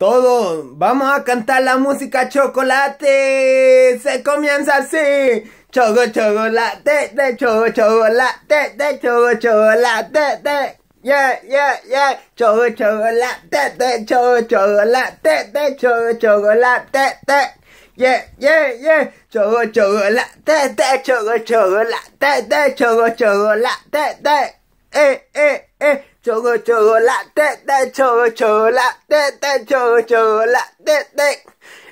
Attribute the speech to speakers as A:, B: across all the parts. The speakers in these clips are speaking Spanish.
A: Todo, vamos a cantar la música chocolate. Se comienza así. Choco chocolate, de choco chocolate, de choco chocolate, de yeah, yeah, yeah. Choco chocolate, de choco chocolate, de choco chocolate, de yeah, yeah, yeah. Choco chocolate, de choco chocolate, de choco chocolate, eh, eh, eh. Choco, chocolate, te, choco, chocolate, te, choco, chocolate, te.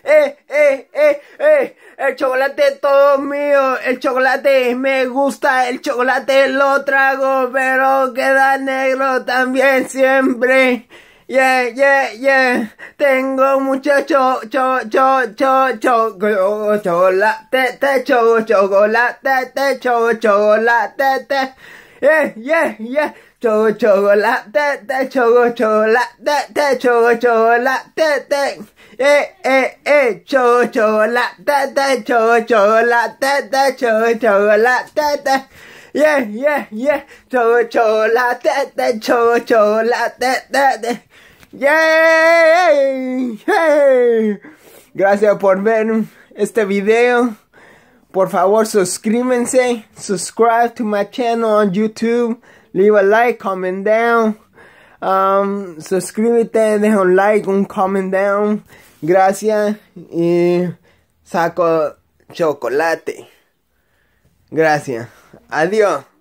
A: Eh, eh, eh, eh, el chocolate todo mío, el chocolate me gusta, el chocolate lo trago, pero queda negro también siempre. Yeah, yeah, yeah. Tengo mucho cho, cho, cho, cho, cho, chocolate, te, cho, chocolate, te, cho, chocolate, te. Yeah, yeah, yeah. Chogo chocolate, te, Chogo chocolate, te, Chogo chocolate, te. Eh, eh, eh, Chogo chocolate, te, Chogo chocolate, te, la chocolate, te. Yeah, yeah, yeah. Chogo chocolate, te, Chogo chocolate, te, te. Yeah, hey. Gracias por ver este video. Por favor, suscríbanse. Subscribe to my channel on YouTube leave a like, comment down. Um, suscríbete, deja un like, un comment down. Gracias. Y saco chocolate. Gracias. Adiós.